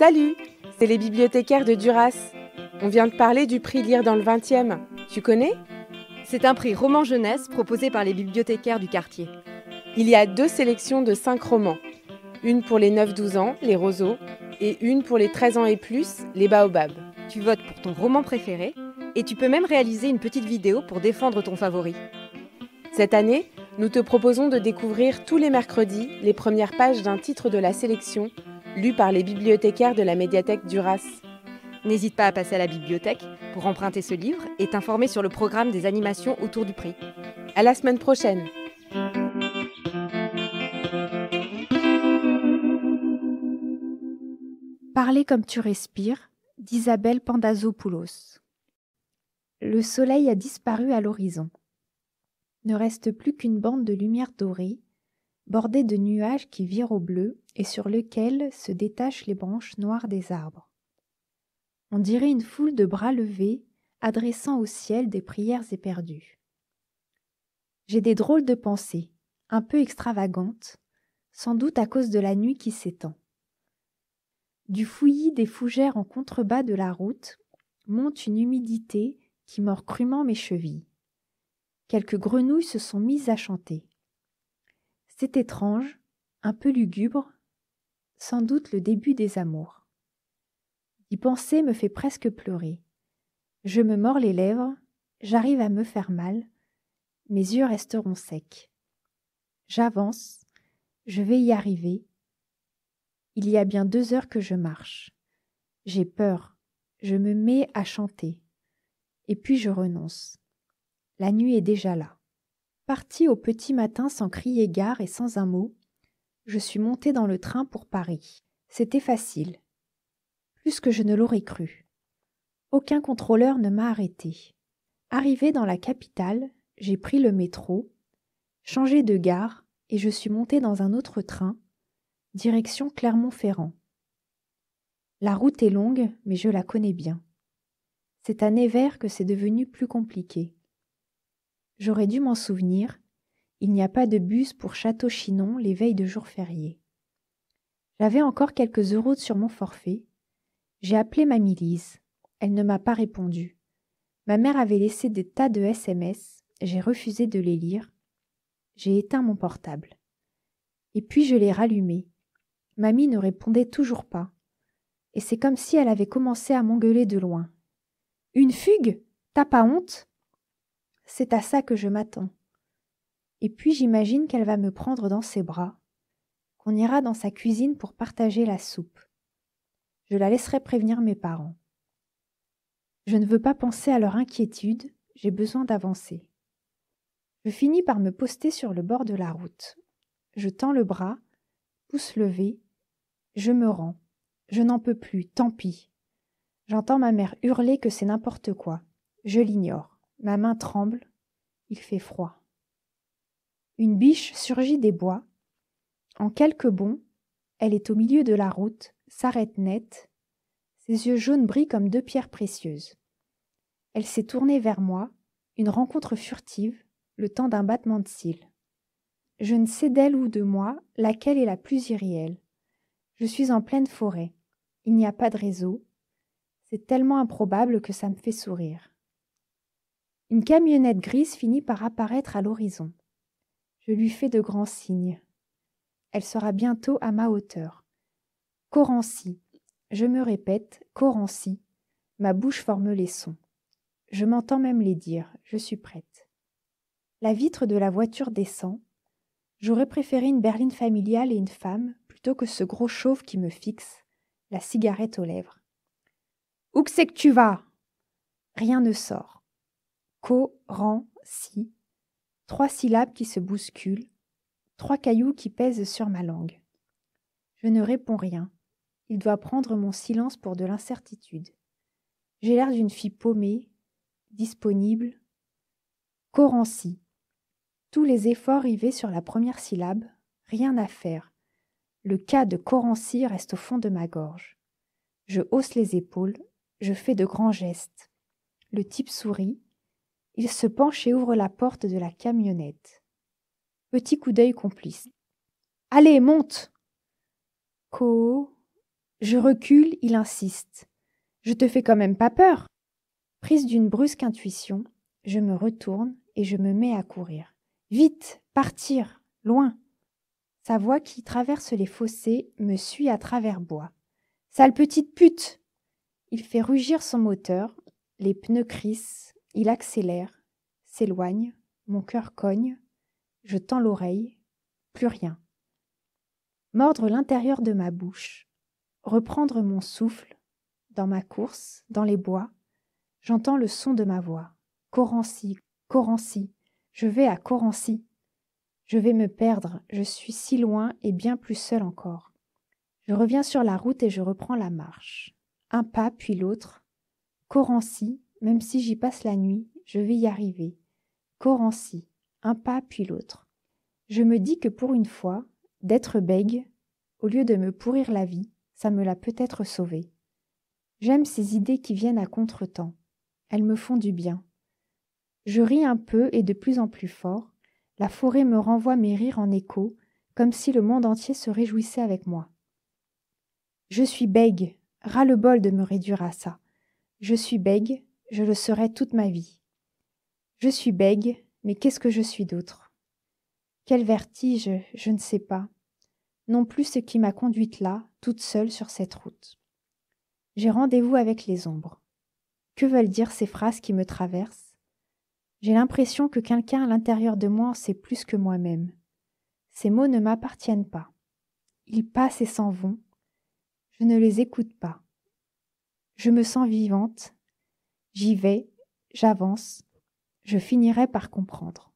Salut, c'est les bibliothécaires de Duras. On vient de parler du prix Lire dans le 20e. Tu connais C'est un prix roman jeunesse proposé par les bibliothécaires du quartier. Il y a deux sélections de cinq romans. Une pour les 9-12 ans, les roseaux, et une pour les 13 ans et plus, les baobabs. Tu votes pour ton roman préféré et tu peux même réaliser une petite vidéo pour défendre ton favori. Cette année, nous te proposons de découvrir tous les mercredis les premières pages d'un titre de la sélection lu par les bibliothécaires de la médiathèque Duras. N'hésite pas à passer à la bibliothèque pour emprunter ce livre et t'informer sur le programme des animations autour du prix. À la semaine prochaine! Parler comme tu respires d'Isabelle Pandazopoulos. Le soleil a disparu à l'horizon. Ne reste plus qu'une bande de lumière dorée bordé de nuages qui virent au bleu et sur lequel se détachent les branches noires des arbres. On dirait une foule de bras levés adressant au ciel des prières éperdues. J'ai des drôles de pensées, un peu extravagantes, sans doute à cause de la nuit qui s'étend. Du fouillis des fougères en contrebas de la route monte une humidité qui mord crûment mes chevilles. Quelques grenouilles se sont mises à chanter. C'est étrange, un peu lugubre, sans doute le début des amours. Y penser me fait presque pleurer. Je me mords les lèvres, j'arrive à me faire mal, mes yeux resteront secs. J'avance, je vais y arriver. Il y a bien deux heures que je marche. J'ai peur, je me mets à chanter, et puis je renonce. La nuit est déjà là. Parti au petit matin sans crier gare et sans un mot, je suis montée dans le train pour Paris. C'était facile. Plus que je ne l'aurais cru. Aucun contrôleur ne m'a arrêté. Arrivée dans la capitale, j'ai pris le métro, changé de gare et je suis montée dans un autre train, direction Clermont-Ferrand. La route est longue, mais je la connais bien. C'est à Nevers que c'est devenu plus compliqué. J'aurais dû m'en souvenir. Il n'y a pas de bus pour Château-Chinon les veilles de jours fériés. J'avais encore quelques euros sur mon forfait. J'ai appelé Mamie Lise. Elle ne m'a pas répondu. Ma mère avait laissé des tas de SMS. J'ai refusé de les lire. J'ai éteint mon portable. Et puis je l'ai rallumé. Mamie ne répondait toujours pas. Et c'est comme si elle avait commencé à m'engueuler de loin. Une fugue T'as pas honte c'est à ça que je m'attends. Et puis j'imagine qu'elle va me prendre dans ses bras, qu'on ira dans sa cuisine pour partager la soupe. Je la laisserai prévenir mes parents. Je ne veux pas penser à leur inquiétude, j'ai besoin d'avancer. Je finis par me poster sur le bord de la route. Je tends le bras, pouce levé, je me rends. Je n'en peux plus, tant pis. J'entends ma mère hurler que c'est n'importe quoi. Je l'ignore. Ma main tremble, il fait froid. Une biche surgit des bois. En quelques bonds, elle est au milieu de la route, s'arrête nette. Ses yeux jaunes brillent comme deux pierres précieuses. Elle s'est tournée vers moi, une rencontre furtive, le temps d'un battement de cils. Je ne sais d'elle ou de moi laquelle est la plus irréelle. Je suis en pleine forêt. Il n'y a pas de réseau. C'est tellement improbable que ça me fait sourire. Une camionnette grise finit par apparaître à l'horizon. Je lui fais de grands signes. Elle sera bientôt à ma hauteur. Corancy. Je me répète, Corancy. Ma bouche forme les sons. Je m'entends même les dire, je suis prête. La vitre de la voiture descend. J'aurais préféré une berline familiale et une femme plutôt que ce gros chauve qui me fixe, la cigarette aux lèvres. Où que c'est que tu vas Rien ne sort ran Trois syllabes qui se bousculent. Trois cailloux qui pèsent sur ma langue. Je ne réponds rien. Il doit prendre mon silence pour de l'incertitude. J'ai l'air d'une fille paumée, disponible. Corancy. Tous les efforts rivés sur la première syllabe, rien à faire. Le cas de Corancy reste au fond de ma gorge. Je hausse les épaules, je fais de grands gestes. Le type sourit, il se penche et ouvre la porte de la camionnette. Petit coup d'œil complice. Allez, monte Co. Je recule, il insiste. Je te fais quand même pas peur. Prise d'une brusque intuition, je me retourne et je me mets à courir. Vite, partir, loin. Sa voix qui traverse les fossés me suit à travers bois. Sale petite pute Il fait rugir son moteur, les pneus crissent, il accélère, s'éloigne, mon cœur cogne, je tends l'oreille, plus rien. Mordre l'intérieur de ma bouche, reprendre mon souffle, dans ma course, dans les bois, j'entends le son de ma voix. Corancy, Corancy, je vais à Corancy. Je vais me perdre, je suis si loin et bien plus seul encore. Je reviens sur la route et je reprends la marche. Un pas puis l'autre. Corancy, même si j'y passe la nuit, je vais y arriver. Corancy, un pas puis l'autre. Je me dis que pour une fois, d'être bègue, au lieu de me pourrir la vie, ça me l'a peut-être sauvée. J'aime ces idées qui viennent à contretemps. Elles me font du bien. Je ris un peu et de plus en plus fort. La forêt me renvoie mes rires en écho, comme si le monde entier se réjouissait avec moi. Je suis bègue, ras le bol de me réduire à ça. Je suis bègue, je le serai toute ma vie. Je suis bègue, mais qu'est-ce que je suis d'autre Quel vertige, je ne sais pas. Non plus ce qui m'a conduite là, toute seule sur cette route. J'ai rendez-vous avec les ombres. Que veulent dire ces phrases qui me traversent J'ai l'impression que quelqu'un à l'intérieur de moi en sait plus que moi-même. Ces mots ne m'appartiennent pas. Ils passent et s'en vont. Je ne les écoute pas. Je me sens vivante, J'y vais, j'avance, je finirai par comprendre.